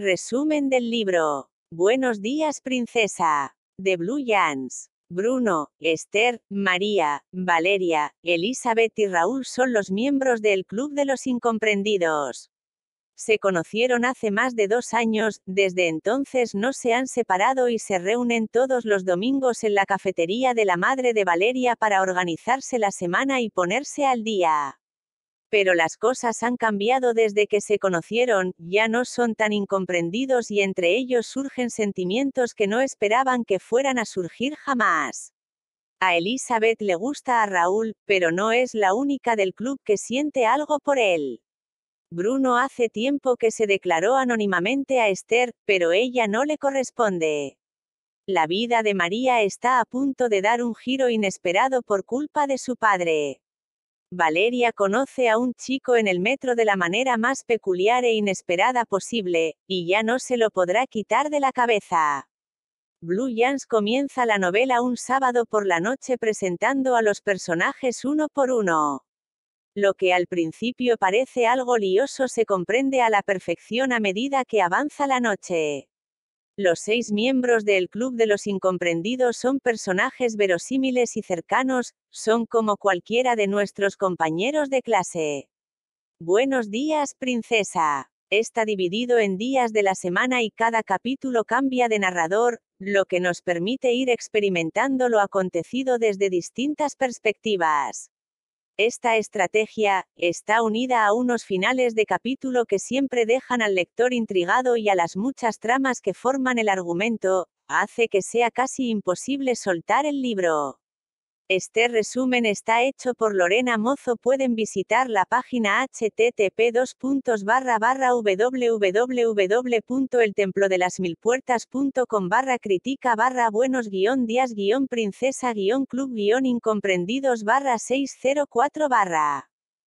Resumen del libro. Buenos días, princesa. De Blue Jans. Bruno, Esther, María, Valeria, Elizabeth y Raúl son los miembros del Club de los Incomprendidos. Se conocieron hace más de dos años, desde entonces no se han separado y se reúnen todos los domingos en la cafetería de la madre de Valeria para organizarse la semana y ponerse al día. Pero las cosas han cambiado desde que se conocieron, ya no son tan incomprendidos y entre ellos surgen sentimientos que no esperaban que fueran a surgir jamás. A Elizabeth le gusta a Raúl, pero no es la única del club que siente algo por él. Bruno hace tiempo que se declaró anónimamente a Esther, pero ella no le corresponde. La vida de María está a punto de dar un giro inesperado por culpa de su padre. Valeria conoce a un chico en el metro de la manera más peculiar e inesperada posible, y ya no se lo podrá quitar de la cabeza. Blue Jans comienza la novela un sábado por la noche presentando a los personajes uno por uno. Lo que al principio parece algo lioso se comprende a la perfección a medida que avanza la noche. Los seis miembros del Club de los Incomprendidos son personajes verosímiles y cercanos, son como cualquiera de nuestros compañeros de clase. Buenos días, princesa. Está dividido en días de la semana y cada capítulo cambia de narrador, lo que nos permite ir experimentando lo acontecido desde distintas perspectivas. Esta estrategia está unida a unos finales de capítulo que siempre dejan al lector intrigado y a las muchas tramas que forman el argumento, hace que sea casi imposible soltar el libro. Este resumen está hecho por Lorena Mozo. Pueden visitar la página http www.eltemplodelasmilpuertas.com barra critica barra buenos guión días guión princesa guión club incomprendidos barra 604 barra.